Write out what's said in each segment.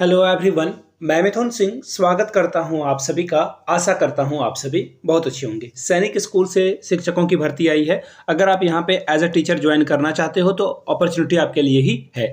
hello everyone मैं मिथुन सिंह स्वागत करता हूं आप सभी का आशा करता हूं आप सभी बहुत अच्छे होंगे सैनिक स्कूल से शिक्षकों की भर्ती आई है अगर आप यहां पे एज अ टीचर ज्वाइन करना चाहते हो तो अपॉर्चुनिटी आपके लिए ही है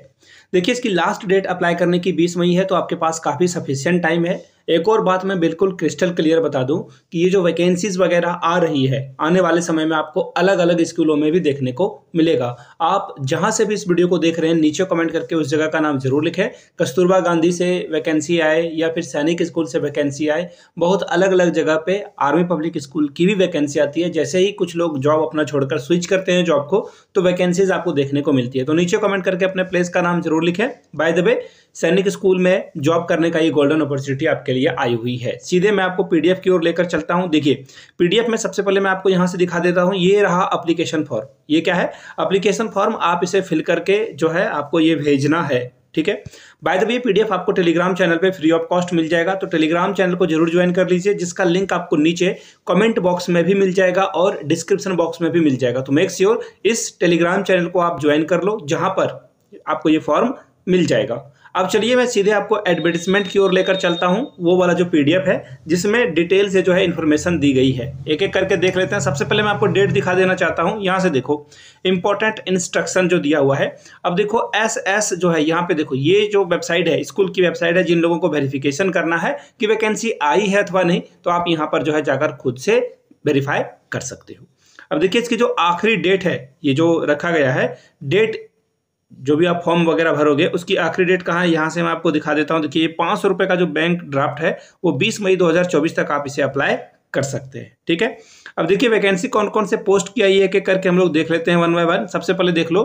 देखिए इसकी लास्ट डेट अप्लाई करने की बीस मई है तो आपके पास काफ़ी सफिशियंट टाइम है एक और बात मैं बिल्कुल क्रिस्टल क्लियर बता दूं कि ये जो वैकेंसीज वगैरह आ रही है आने वाले समय में आपको अलग अलग स्कूलों में भी देखने को मिलेगा आप जहां से भी इस वीडियो को देख रहे हैं नीचे कमेंट करके उस जगह का नाम जरूर लिखें कस्तूरबा गांधी से वैकेंसी आए या फिर सैनिक स्कूल से वैकेंसी आए बहुत अलग अलग जगह पे आर्मी पब्लिक स्कूल की भी वैकेंसी आती है जैसे ही कुछ लोग जॉब अपना छोड़कर स्विच करते हैं जॉब को तो वैकेंसीज आपको देखने को मिलती है तो नीचे कमेंट करके अपने प्लेस का नाम जरूर लिखें बाय द वे सैनिक स्कूल में जॉब करने का ये गोल्डन अपॉर्चुनिटी आपके लिए आई हुई है सीधे मैं आपको पीडीएफ की ओर लेकर चलता हूं देखिए पीडीएफ में सबसे पहले मैं आपको यहां से दिखा देता हूं ये रहा अप्लीकेशन फॉर्म ये क्या है अप्लीकेशन फॉर्म आप इसे फिल करके जो है आपको ये भेजना है ठीक है बाय द वे पीडीएफ आपको टेलीग्राम चैनल पे फ्री ऑफ कॉस्ट मिल जाएगा तो टेलीग्राम चैनल को जरूर ज्वाइन कर लीजिए जिसका लिंक आपको नीचे कमेंट बॉक्स में भी मिल जाएगा और डिस्क्रिप्शन बॉक्स में भी मिल जाएगा तो मेक श्योर इस टेलीग्राम चैनल को आप ज्वाइन कर लो जहां पर आपको ये फॉर्म मिल जाएगा अब चलिए मैं सीधे आपको एडवर्टिजमेंट की ओर लेकर चलता हूँ वो वाला जो पी है जिसमें डिटेल से जो है इन्फॉर्मेशन दी गई है एक एक करके देख लेते हैं सबसे पहले मैं आपको डेट दिखा देना चाहता हूँ यहाँ से देखो इंपॉर्टेंट इंस्ट्रक्शन जो दिया हुआ है अब देखो एस एस जो है यहाँ पे देखो ये जो वेबसाइट है स्कूल की वेबसाइट है जिन लोगों को वेरिफिकेशन करना है कि वैकेंसी आई है अथवा नहीं तो आप यहाँ पर जो है जाकर खुद से वेरीफाई कर सकते हो अब देखिए इसकी जो आखिरी डेट है ये जो रखा गया है डेट जो भी आप फॉर्म वगैरह भरोगे उसकी आखिरी डेट कहाँ है यहाँ से मैं आपको दिखा देता हूँ देखिए पाँच सौ रुपये का जो बैंक ड्राफ्ट है वो बीस मई 2024 तक आप इसे अप्लाई कर सकते हैं ठीक है अब देखिए वैकेंसी कौन कौन से पोस्ट की आई है कि करके हम लोग देख लेते हैं वन बाय वन सबसे पहले देख लो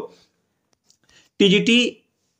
टीजीटी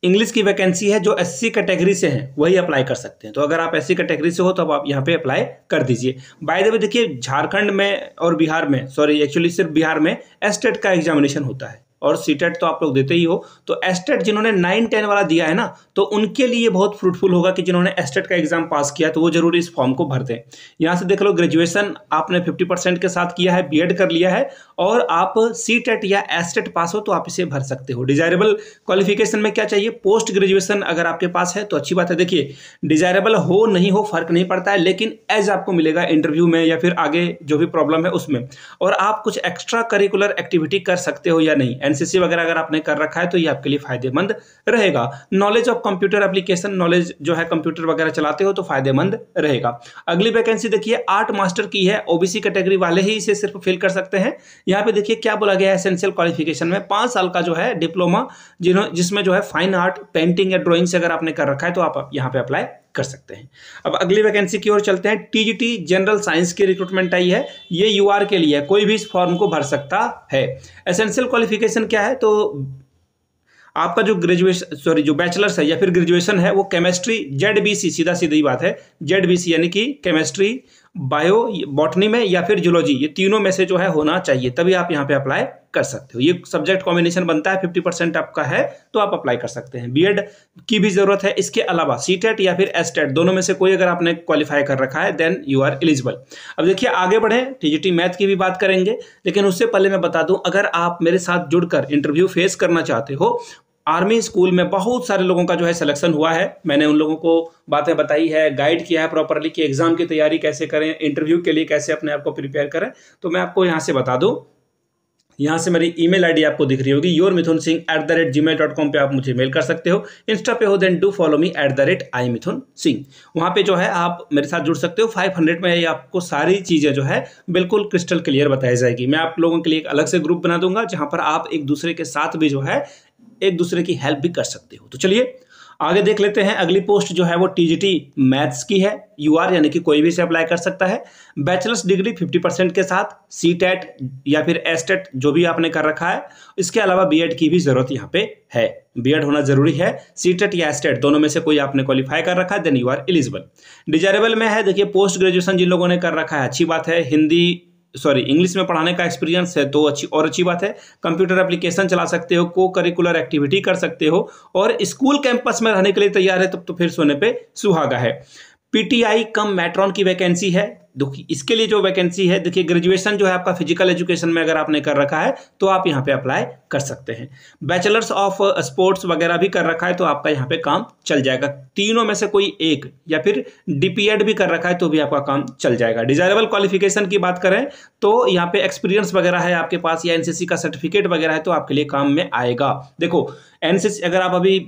इंग्लिश की वैकेंसी है जो सी कैटेगरी से है वही अप्लाई कर सकते हैं तो अगर आप एससी कैटेगरी से हो तो आप यहाँ पे अप्लाई कर दीजिए बाय द वे देखिए झारखंड में और बिहार में सॉरी एक्चुअली सिर्फ बिहार में एस्टेट का एग्जामिनेशन होता है और सीटेट e तो आप लोग देते ही हो तो एस्टेट e जिन्होंने नाइन टेन वाला दिया है ना तो उनके लिए बहुत फ्रूटफुल होगा कि जिन्होंने एस्टेट e का एग्जाम पास किया तो वो जरूर इस फॉर्म को भर दें यहाँ से देख लो ग्रेजुएशन आपने फिफ्टी परसेंट के साथ किया है बीएड कर लिया है और आप सी या एस्टेट पास हो तो आप इसे भर सकते हो डिजायरेबल क्वालिफिकेशन में क्या चाहिए पोस्ट ग्रेजुएशन अगर आपके पास है तो अच्छी बात है देखिए डिजायरेबल हो नहीं हो फर्क नहीं पड़ता है लेकिन एज आपको मिलेगा इंटरव्यू में या फिर आगे जो भी प्रॉब्लम है उसमें और आप कुछ एक्स्ट्रा करिकुलर एक्टिविटी कर सकते हो या नहीं एनसीसी वगैरह अगर आपने कर रखा है तो ये आपके लिए फायदेमंद रहेगा knowledge of computer application knowledge जो है कंप्यूटर वगैरह चलाते हो तो फायदेमंद रहेगा अगली वैकेंसी देखिए आर्ट मास्टर की है ओबीसी कैटेगरी वाले ही इसे सिर्फ फिल कर सकते हैं यहाँ पे देखिए क्या बोला गया है एसेंशियल क्वालिफिकेशन में पांच साल का जो है डिप्लोमा जिन्हों जिसमें जो है फाइन आर्ट पेंटिंग या ड्रॉइंग से अगर आपने कर रखा है तो आप यहाँ पे अप्लाई कर सकते हैं अब अगली वैकेंसी की ओर चलते हैं टीजीटी जनरल साइंस की रिक्रूटमेंट आई है ये यूआर के लिए है कोई भी इस फॉर्म को भर सकता है एसेंशियल क्वालिफिकेशन क्या है तो आपका जो ग्रेजुएशन सॉरी जो बैचलर्स है या फिर ग्रेजुएशन है वो केमिस्ट्री जेड बी सी सीधा सीधी बात है जेड बी सी यानी कि केमिस्ट्री बायो बॉटनी में या फिर जूलॉजी ये तीनों में से जो है होना चाहिए तभी आप यहाँ पे अप्लाई कर सकते हो ये सब्जेक्ट कॉम्बिनेशन बनता है फिफ्टी परसेंट आपका है तो आप अप्लाई कर सकते हैं बीएड की भी जरूरत है इसके अलावा सी टेट या फिर एस टेट दोनों में से कोई अगर आपने क्वालिफाई कर रखा है देन यू आर एलिजिबल अब देखिए आगे बढ़े टीजीटी मैथ की भी बात करेंगे लेकिन उससे पहले मैं बता दूं अगर आप मेरे साथ जुड़कर इंटरव्यू फेस करना चाहते हो आर्मी स्कूल में बहुत सारे लोगों का जो है सिलेक्शन हुआ है मैंने उन लोगों को बातें बताई है गाइड किया है प्रॉपरली कि एग्ज़ाम की तैयारी कैसे करें इंटरव्यू के लिए कैसे अपने आप को प्रिपेयर करें तो मैं आपको यहाँ से बता दूं यहाँ से मेरी ईमेल आईडी आपको दिख रही होगी your Mithun Singh at the rate Gmail dot com पर आप मुझे मेल कर सकते हो इंस्टा पे हो then do follow me at the rate I Mithun Singh वहाँ पे जो है आप मेरे साथ जुड़ सकते हो फाइव हंड्रेड में आपको सारी चीज़ें जो है बिल्कुल क्रिस्टल क्लियर बताई जाएगी मैं आप लोगों के लिए एक अलग से ग्रुप बना दूंगा जहाँ पर आप एक दूसरे के साथ भी जो है एक दूसरे की हेल्प भी कर सकते हो तो चलिए आगे देख लेते हैं अगली पोस्ट जो है वो टीजीटी मैथ्स की है यूआर यानी कि कोई भी से अप्लाई कर सकता है बैचलर्स डिग्री 50 परसेंट के साथ सी टेट या फिर एस टेट जो भी आपने कर रखा है इसके अलावा बीएड की भी ज़रूरत यहाँ पे है बीएड होना जरूरी है सी टेट या एस टेट दोनों में से कोई आपने क्वालिफाई कर रखा है then you are eligible desirable में है देखिए पोस्ट ग्रेजुएशन जिन लोगों ने कर रखा है अच्छी बात है हिंदी सॉरी इंग्लिश में पढ़ाने का एक्सपीरियंस है तो अच्छी और अच्छी बात है कंप्यूटर एप्लीकेशन चला सकते हो को करिकुलर एक्टिविटी कर सकते हो और स्कूल कैंपस में रहने के लिए तैयार है तब तो, तो फिर सोने पे सुहागा है पीटीआई कम मैट्रॉन की वैकेंसी है देखिए इसके लिए जो वैकेंसी है देखिए ग्रेजुएशन जो है आपका फिजिकल एजुकेशन में अगर आपने कर रखा है तो आप यहाँ पे अप्लाई कर सकते हैं बैचलर्स ऑफ स्पोर्ट्स वगैरह भी कर रखा है तो आपका यहाँ पे काम चल जाएगा तीनों में से कोई एक या फिर डीपीएड भी कर रखा है तो भी आपका काम चल जाएगा डिजायरेबल क्वालिफिकेशन की बात करें तो यहाँ पे एक्सपीरियंस वगैरह है आपके पास या एनसीसी का सर्टिफिकेट वगैरह है तो आपके लिए काम में आएगा देखो एनसीसी अगर आप अभी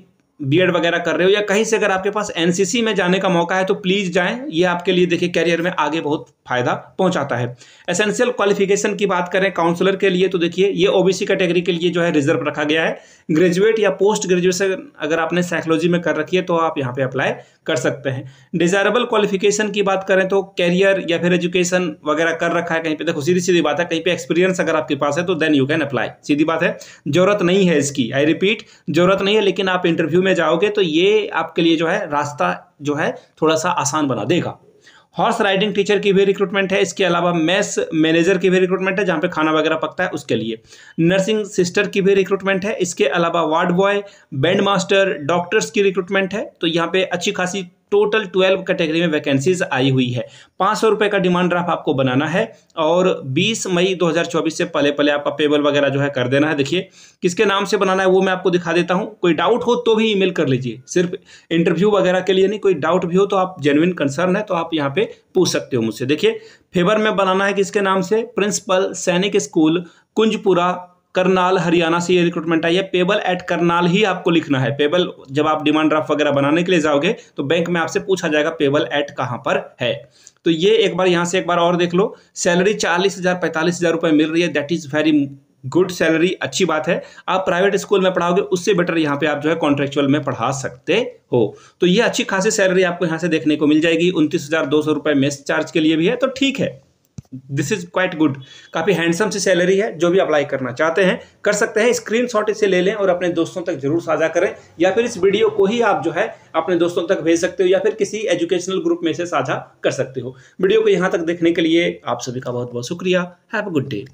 बीएड वगैरह कर रहे हो या कहीं से अगर आपके पास एनसीसी में जाने का मौका है तो प्लीज़ जाएं ये आपके लिए देखिए कैरियर में आगे बहुत फायदा पहुंचाता है एसेंशियल क्वालिफिकेशन की बात करें काउंसलर के लिए तो देखिए ये ओबीसी कैटेगरी के लिए जो है रिजर्व रखा गया है ग्रेजुएट या पोस्ट ग्रेजुएशन अगर आपने साइकोलॉजी में कर रखी है तो आप यहाँ पर अप्लाई कर सकते हैं डिजायरेबल क्वालिफिकेशन की बात करें तो कैरियर या फिर एजुकेशन वगैरह कर रखा है कहीं पर देखो सीधी सीधी बात है कहीं पर एक्सपीरियंस अगर आपके पास है तो देन यू कैन अप्लाई सीधी बात है जरूरत नहीं है इसकी आई रिपीट जरूरत नहीं है लेकिन आप इंटरव्यू रिव्यू में जाओगे तो ये आपके लिए जो है रास्ता जो है थोड़ा सा आसान बना देगा हॉर्स राइडिंग टीचर की भी रिक्रूटमेंट है इसके अलावा मेस मैनेजर की भी रिक्रूटमेंट है जहाँ पे खाना वगैरह पकता है उसके लिए नर्सिंग सिस्टर की भी रिक्रूटमेंट है इसके अलावा ward boy band master doctors की रिक्रूटमेंट है तो यहाँ पे अच्छी खासी टोटल ट्वेल्व कैटेगरी में वैकेंसीज आई हुई है पाँच सौ रुपये का डिमांड ड्राफ्ट आपको बनाना है और 20 मई 2024 से पहले पहले आपका पेबल वगैरह जो है कर देना है देखिए किसके नाम से बनाना है वो मैं आपको दिखा देता हूँ कोई डाउट हो तो भी ईमेल कर लीजिए सिर्फ इंटरव्यू वगैरह के लिए नहीं कोई डाउट भी हो तो आप जेनुइन कंसर्न है तो आप यहाँ पर पूछ सकते हो मुझसे देखिए फेवर में बनाना है किसके नाम से प्रिंसिपल सैनिक स्कूल कुंजपुरा करनाल हरियाणा से ये रिक्रूटमेंट आई है पेबल एट करनाल ही आपको लिखना है पेबल जब आप डिमांड ड्राफ्ट वगैरह बनाने के लिए जाओगे तो बैंक में आपसे पूछा जाएगा पेबल एट कहाँ पर है तो ये एक बार यहाँ से एक बार और देख लो सैलरी चालीस हज़ार पैंतालीस हज़ार रुपये मिल रही है that is very good salary अच्छी बात है आप प्राइवेट स्कूल में पढ़ाओगे उससे बेटर यहाँ पे आप जो है कॉन्ट्रेक्चुअल में पढ़ा सकते हो तो ये अच्छी खासी सैलरी आपको यहाँ से देखने को मिल जाएगी उनतीस हज़ार दो सौ रुपये मेस चार्ज के लिए भी है तो ठीक है दिस इज क्वाइट गुड काफ़ी हैंडसम सी सैलरी है जो भी अप्लाई करना चाहते हैं कर सकते हैं स्क्रीन शॉट इसे ले लें और अपने दोस्तों तक जरूर साझा करें या फिर इस वीडियो को ही आप जो है अपने दोस्तों तक भेज सकते हो या फिर किसी एजुकेशनल ग्रुप में से साझा कर सकते हो वीडियो को यहाँ तक देखने के लिए आप सभी का बहुत बहुत शुक्रिया हैव अ गुड डे